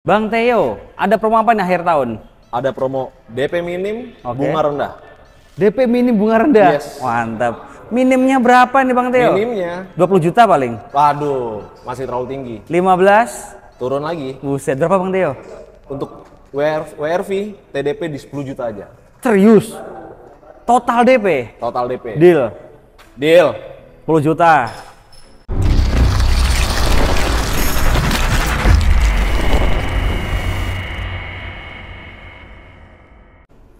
Bang Teo, ada promo apa nih akhir tahun? Ada promo DP minim, okay. bunga rendah. DP minim bunga rendah. Yes. Mantap. Minimnya berapa nih Bang Teo? Minimnya 20 juta paling. Waduh, masih terlalu tinggi. 15 turun lagi. Buset, berapa Bang Teo? Untuk WRV, WRV TDP di 10 juta aja. Serius? Total DP? Total DP. Deal. Deal. 10 juta.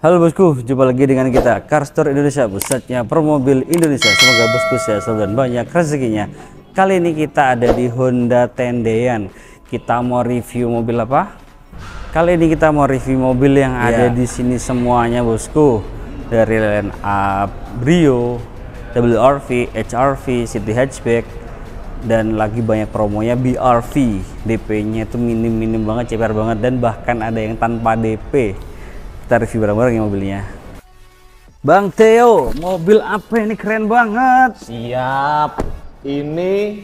Halo bosku, jumpa lagi dengan kita Store Indonesia, pusatnya permobil Indonesia. Semoga bosku sehat selalu dan banyak rezekinya. Kali ini kita ada di Honda Tendean. Kita mau review mobil apa? Kali ini kita mau review mobil yang yeah. ada di sini semuanya bosku. Dari line up Brio, WRV, HRV, City Hatchback, dan lagi banyak promonya BRV. DP-nya itu minim-minim banget, ceper banget dan bahkan ada yang tanpa DP kita review bareng-bareng ya mobilnya Bang Theo, mobil apa ini keren banget. Siap. Ini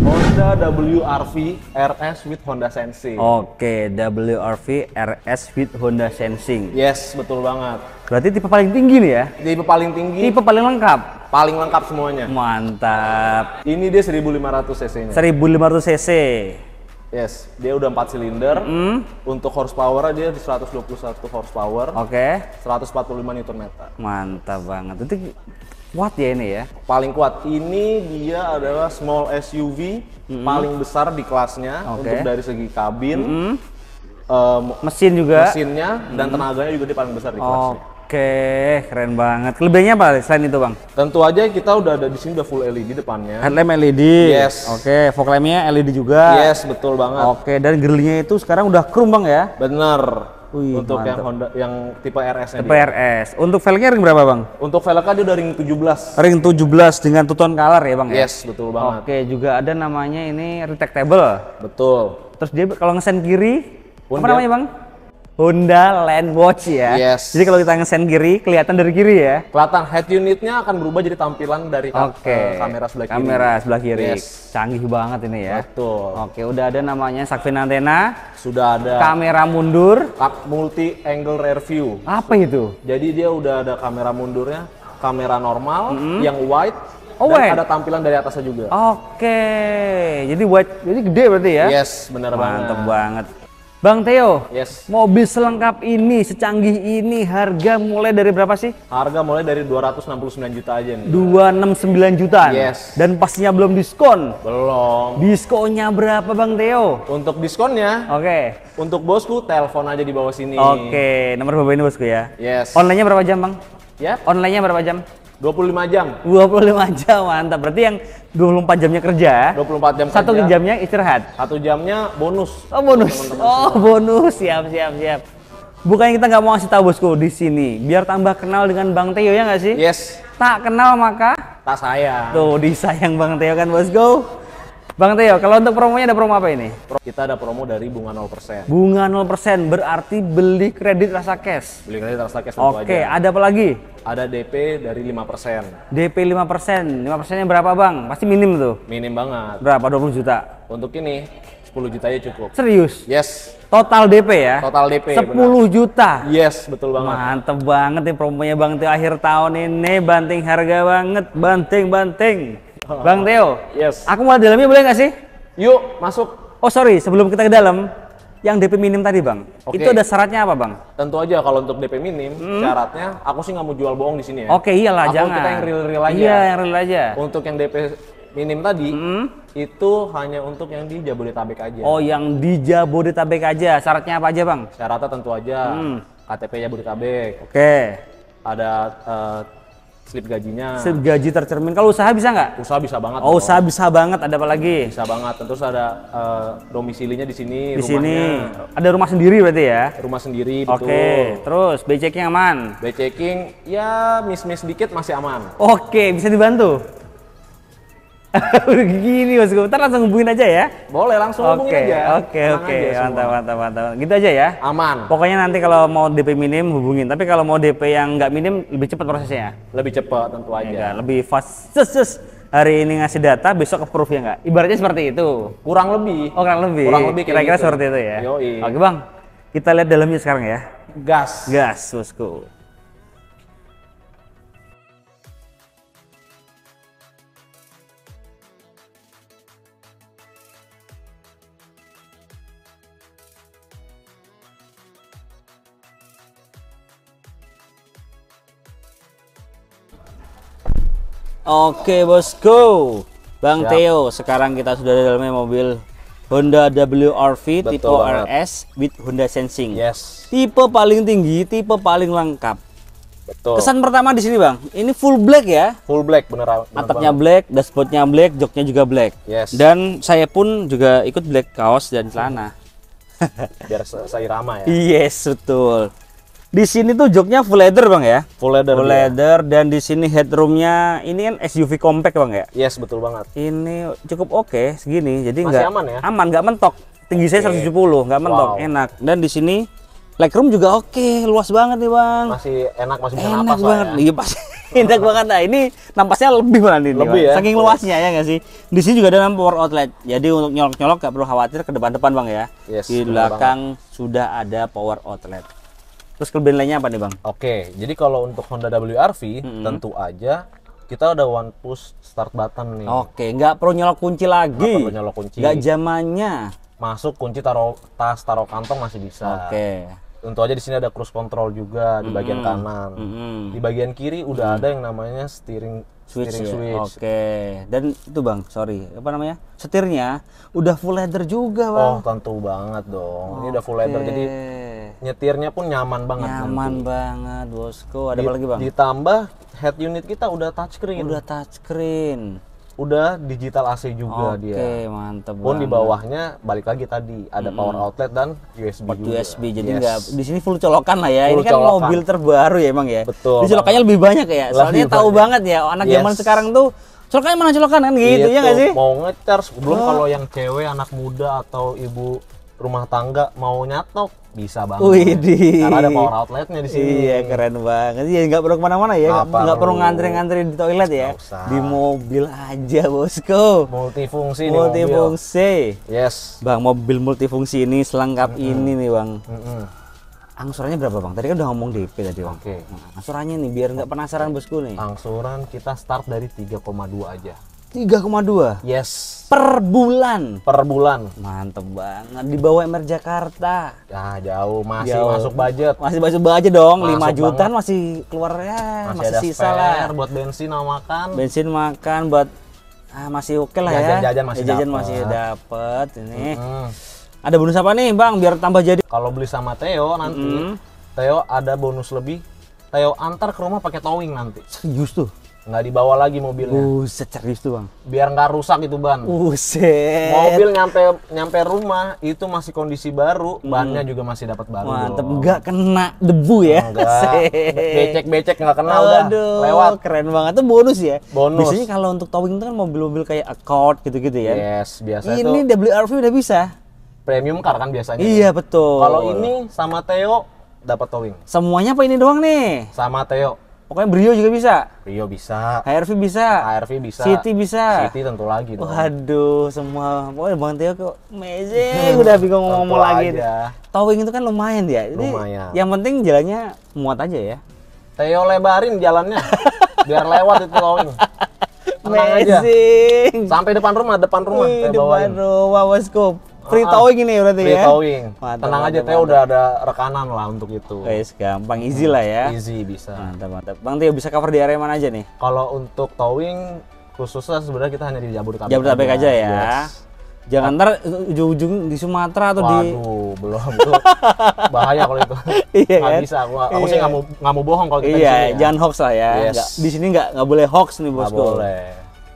Honda WRV RS with Honda Sensing. Oke, WRV RS with Honda Sensing. Yes, betul banget. Berarti tipe paling tinggi nih ya? Tipe paling tinggi. Tipe paling lengkap. Paling lengkap semuanya. Mantap. Ini dia 1500 cc-nya. 1500 cc. Yes, dia udah 4 silinder. Mm. Untuk horsepower dia di 121 horsepower. Oke. Okay. 145 Nm. Mantap banget. Itu kuat ya ini ya? Paling kuat. Ini dia adalah small SUV mm. paling besar di kelasnya okay. untuk dari segi kabin. Mm. Um, mesin juga mesinnya dan mm. tenaganya juga dia paling besar di kelasnya. Oh. Oke, keren banget. Kelebihannya apa selain itu, Bang? Tentu aja kita udah ada di sini udah full LED depannya. Headlamp LED. Yes. Oke, fog lampnya LED juga. Yes, betul banget. Oke, dan grillnya itu sekarang udah krum, Bang ya? Bener. Wih, untuk mantap. yang Honda yang tipe RS Tipe dia. RS. Untuk velgnya ring berapa, Bang? Untuk velgnya dia udah ring 17. Ring 17 dengan tuton color ya, Bang? Ya? Yes, ya? betul banget. Oke, juga ada namanya ini retractable. Betul. Terus dia kalau ngesen kiri, Pun apa dia, namanya, Bang? Honda Land Watch ya. Yes. Jadi kalau kita ngesen kiri, kelihatan dari kiri ya. Kelihatan head unitnya akan berubah jadi tampilan dari okay. kamera sebelah kiri. Kamera sebelah kiri. Yes. Canggih banget ini ya. Betul. Oke, udah ada namanya Sakvin antena. Sudah ada. Kamera mundur. Multi angle rear view. Apa itu? Jadi dia udah ada kamera mundurnya, kamera normal, mm -hmm. yang wide, Oh, dan ada tampilan dari atasnya juga. Oke, okay. jadi buat jadi gede berarti ya? Yes, benar banget. Mantep banget. Bang Theo, yes. mobil selengkap ini, secanggih ini, harga mulai dari berapa sih? Harga mulai dari 269 juta aja nih. 269 juta? Yes. Dan pastinya belum diskon? Belum. Diskonnya berapa Bang Theo? Untuk diskonnya? Oke. Okay. Untuk bosku, telepon aja di bawah sini. Oke, okay. nomor bawah ini bosku ya? Yes. Online-nya berapa jam Bang? Ya. Yep. Online-nya berapa jam? 25 jam. 25 jam, mantap. Berarti yang 24 jamnya kerja. 24 ya? jam Satu jamnya istirahat. Satu jamnya bonus. Oh, bonus. Teman -teman oh, bonus. Siap, siap, siap. Bukannya kita nggak mau ngasih tahu bosku di sini, biar tambah kenal dengan Bang Teo ya nggak sih? Yes. Tak kenal maka tak sayang. Tuh disayang Bang Teo kan bosku. Bang Teo, kalau untuk promonya ada promo apa ini? Kita ada promo dari bunga 0%. Bunga 0% berarti beli kredit rasa cash. Beli kredit rasa cash Oke, okay, ada apa lagi? Ada DP dari 5%. DP 5%. 5%-nya berapa, Bang? Pasti minim tuh. Minim banget. Berapa? 20 juta. Untuk ini 10 juta aja cukup. Serius? Yes. Total DP ya? Total DP. 10 benar. juta. Yes, betul banget. Mantep banget nih promonya Bang Tio akhir tahun ini banting harga banget, banting-banting. Bang oh. Theo. Yes. Aku di dalamnya boleh nggak sih? Yuk, masuk. Oh sorry, sebelum kita ke dalam, yang DP minim tadi bang, okay. itu ada syaratnya apa bang? Tentu aja kalau untuk DP minim, hmm. syaratnya aku sih nggak mau jual bohong di sini ya. Oke okay, iyalah aku jangan. kita yang real-real aja. Iya yang real aja. Untuk yang DP minim tadi, hmm. itu hanya untuk yang di Jabodetabek aja. Oh yang di Jabodetabek aja, syaratnya apa aja bang? Syaratnya tentu aja, hmm. KTP Jabodetabek. Oke. Okay. Ada uh, slip gajinya slip gaji tercermin kalau usaha bisa nggak usaha bisa banget oh usaha bisa banget ada apa lagi bisa banget terus ada uh, domisilinya di sini di sini ada rumah sendiri berarti ya rumah sendiri oke okay. terus checking aman checking ya miss miss dikit masih aman oke okay. bisa dibantu udah gini mas Ntar langsung hubungin aja ya boleh langsung okay, hubungin aja oke oke, oke mantap mantap mantap gitu aja ya aman pokoknya nanti kalau mau DP minim hubungin tapi kalau mau DP yang nggak minim lebih cepat prosesnya lebih cepat tentu ya aja Enggak, lebih fast sus, sus. hari ini ngasih data besok approve ya nggak ibaratnya seperti itu kurang lebih oh kurang lebih kurang lebih kira-kira gitu. seperti itu ya Yoi. oke bang kita lihat dalamnya sekarang ya gas gas bosku Oke bosku, Bang Siap. Theo, sekarang kita sudah ada dalam mobil Honda WRV Betul tipe banget. RS with Honda Sensing. Yes. Tipe paling tinggi, tipe paling lengkap. Betul. Kesan pertama di sini, Bang. Ini full black ya? Full black beneran. Bener Atapnya banget. black, dashboardnya black, joknya juga black. Yes. Dan saya pun juga ikut black kaos dan celana. Biar saya ramah ya. Yes, betul. Di sini tuh joknya full leather bang ya? Full leather. Full leather ya. dan di sini headroomnya ini kan SUV compact bang ya? Yes betul banget. Ini cukup oke okay, segini, jadi nggak aman ya? Aman nggak mentok. Tinggi okay. saya 170 nggak mentok, wow. enak. Dan di sini legroom juga oke, okay, luas banget nih bang. Masih enak masih bisa enak napas banget. Ya. Iya pas enak banget. Nah ini nampasnya lebih banget nih. Lebih bang. ya. Saking luasnya ya nggak sih. Di sini juga ada enam power outlet. Jadi untuk nyolok-nyolok nggak perlu khawatir ke depan-depan bang ya. Yes, di belakang sudah ada power outlet. Terus kelebihan lainnya apa nih bang? Oke, jadi kalau untuk Honda WRV mm -hmm. tentu aja kita udah one push start button nih. Oke, okay, nggak perlu nyolok kunci lagi. Nggak perlu nyolok kunci. Nggak zamannya. Masuk kunci taruh tas, taruh kantong masih bisa. Oke. Okay. Tentu aja di sini ada cruise control juga di -hmm. bagian kanan. -hmm. Di bagian kiri udah -hmm. ada yang namanya steering switch. Steering ya? switch. Oke. Dan itu bang, sorry, apa namanya? Setirnya udah full leather juga bang. Oh tentu banget dong. Okay. Ini udah full leather jadi nyetirnya pun nyaman banget nyaman nanti. banget bosku ada apa lagi bang ditambah head unit kita udah touchscreen udah touchscreen udah digital AC juga Oke, dia. Oke, mantap Pun di bawahnya balik lagi tadi ada hmm. power outlet dan USB juga. USB jadi yes. enggak di sini full colokan lah ya. Full Ini kan colokan. mobil terbaru ya emang ya. Betul. Di colokannya lebih banyak ya. Lebih Soalnya banyak. tahu banget ya anak yes. zaman sekarang tuh colokannya mana colokan kan gitu, Yaitu, ya nggak sih? Mau ngecharge belum oh. kalau yang cewek anak muda atau ibu rumah tangga mau nyatok bisa banget. Widih. Karena ada power outletnya di sini. Iya keren banget. Ya nggak perlu kemana-mana ya, nggak perlu ngantri-ngantri di toilet ya. Di mobil aja bosku. Multifungsi. Multifungsi. Yes. Bang mobil multifungsi ini selengkap mm -hmm. ini nih bang. Mm -hmm. Angsurannya berapa bang? Tadi kan udah ngomong DP tadi bang. Oke. Okay. angsurannya nih biar nggak penasaran bosku nih. Angsuran kita start dari 3,2 aja. 3,2. Yes. Per bulan. Per bulan. Mantep banget. Di bawah MR Jakarta. Ya jauh, masih jauh. masuk budget. Masih masuk budget dong. Masuk 5 jutaan banget. masih keluar ya, masih, masih sisa lah. buat bensin sama makan. Bensin makan buat ah, masih oke okay lah jajan, ya. Jajan masih jajan dapet. masih dapet ini. Mm-hmm. Ada bonus apa nih, Bang? Biar tambah jadi. Kalau beli sama Theo nanti, mm-hmm. Theo ada bonus lebih. Theo antar ke rumah pakai towing nanti. Serius tuh nggak dibawa lagi mobilnya. Buset serius tuh bang. Biar nggak rusak itu ban. Buset. Mobil nyampe nyampe rumah itu masih kondisi baru, hmm. bannya juga masih dapat baru. Mantep nggak kena debu ya. Enggak. Becek becek nggak kena Aduh, udah. Lewat. Keren banget tuh bonus ya. Bonus. Biasanya kalau untuk towing itu kan mobil-mobil kayak Accord gitu-gitu ya. Yes biasa. Ini itu, WRV udah bisa. Premium car kan biasanya. Iya betul. Kalau ini sama Theo dapat towing. Semuanya apa ini doang nih? Sama Theo Pokoknya Brio juga bisa. Brio bisa. HRV bisa. HRV bisa. City bisa. City tentu lagi dong. Waduh, semua pokoknya Bang Teo kok amazing. udah bikin ngomong ngomong lagi. Towing itu kan lumayan dia. Jadi lumayan. Yang penting jalannya muat aja ya. Teo lebarin jalannya biar lewat itu towing. Amazing. Sampai depan rumah, depan rumah. Wih, depan rumah, bosku. Free towing ini berarti free ya. Free towing. Mantap, Tenang mantap, aja Teo udah ada rekanan lah untuk itu. Guys, gampang easy lah ya. Easy bisa. Mantap mantap. Bang Teo bisa cover di area mana aja nih? Kalau untuk towing khususnya sebenarnya kita hanya di Jabodetabek. Jabodetabek aja, ya. Yes. Jangan ntar ujung-ujung di Sumatera atau Waduh, di belum tuh. bahaya kalau itu. iya kan? bisa aku, aku sih iya. nggak mau nggak mau bohong kalau kita Iya, di sini, ya. jangan hoax lah ya. Yes. di sini nggak nggak boleh hoax nih bosku. Nggak boleh.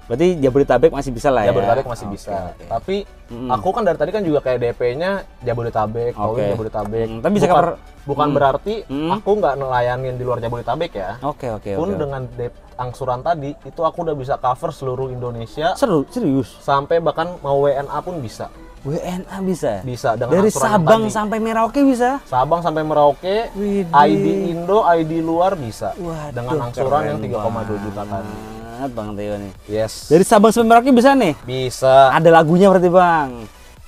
Berarti Jabodetabek masih bisa lah ya. Jabodetabek masih okay, bisa. Okay. Tapi mm aku kan dari tadi kan juga kayak DP-nya Jabodetabek, okay. Tauin Jabodetabek. Mm, tapi bisa bukan, bukan mm. berarti mm. aku nggak nelayanin di luar Jabodetabek ya. Oke okay, oke okay, Pun okay. dengan DP angsuran tadi itu aku udah bisa cover seluruh Indonesia. Seru, serius. Sampai bahkan mau WNA pun bisa. WNA bisa? Bisa dengan Dari Sabang tadi. sampai Merauke bisa? Sabang sampai Merauke, Widih. ID Indo, ID luar bisa. Waduh, dengan angsuran yang 3,2 juta tadi banget Bang Teo nih. Yes. Dari Sabang sampai Merauke bisa nih? Bisa. Ada lagunya berarti Bang.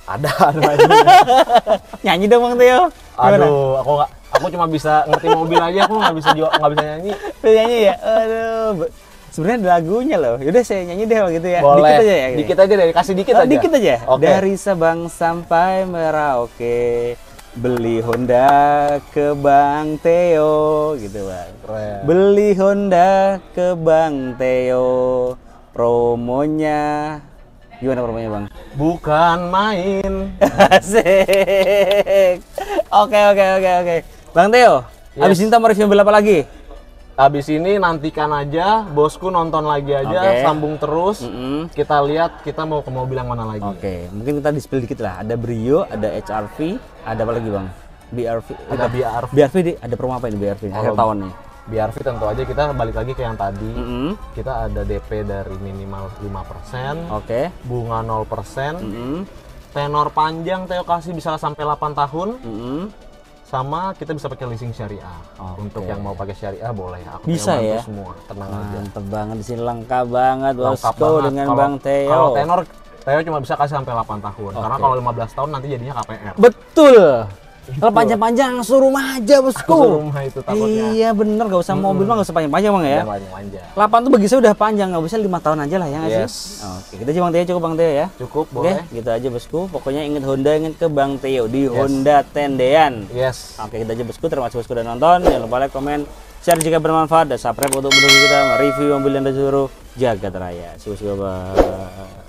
Ada, ada Nyanyi dong Bang Teo. Aduh, aku nggak aku cuma bisa ngerti mobil aja, aku nggak bisa juga nggak bisa nyanyi. Nyanyi ya? Aduh sebenarnya ada lagunya loh. Yaudah saya nyanyi deh begitu ya. Boleh. Dikit aja ya. Dikit aja deh, kasih dikit oh, aja. Dikit aja. Okay. Dari Sabang sampai Merauke beli Honda ke Bang Teo gitu bang Keren. beli Honda ke Bang Teo promonya gimana promonya bang bukan main asik oke oke oke oke Bang Teo yes. abis ini mau review mobil lagi Habis ini nantikan aja, bosku nonton lagi aja, okay. sambung terus. Mm -hmm. Kita lihat kita mau ke mobil yang mana lagi. Oke, okay. mungkin kita di dikit lah. Ada Brio, ada HRV, ada apa lagi bang? BRV, ada BRV. BRV di, ada promo apa ini BRV? Oh, Akhir tahun nih. BRV tentu aja kita balik lagi ke yang tadi. Mm -hmm. Kita ada DP dari minimal 5%, Oke. bunga 0%, mm -hmm. tenor panjang Teo kasih bisa sampai 8 tahun. Mm -hmm sama kita bisa pakai leasing syariah. Okay. Untuk yang mau pakai syariah boleh. Aku bisa ya. Semua tenang aja. Mantep banget di sini lengkap banget lengkap bosku dengan kalo, Bang Teo. Kalau tenor Teo cuma bisa kasih sampai 8 tahun. Okay. Karena kalau 15 tahun nanti jadinya KPR. Betul. Kalau panjang-panjang suruh rumah aja bosku. rumah itu takutnya. Iya bener, gak usah mobil mah gak usah panjang-panjang bang ya. Iya, panjang-panjang. Lapan tuh bagi saya udah panjang, gak usah lima tahun aja lah ya nggak sih? Oke, kita gitu aja bang Teo cukup bang Teo ya. Cukup Oke, boleh. Gitu aja bosku. Pokoknya inget Honda inget ke bang Teo di Honda Tendean. Yes. Oke kita gitu aja bosku. Terima kasih bosku udah nonton. Jangan lupa like, komen, share jika bermanfaat dan subscribe untuk mendukung kita review mobil yang disuruh jaga raya. See you bye.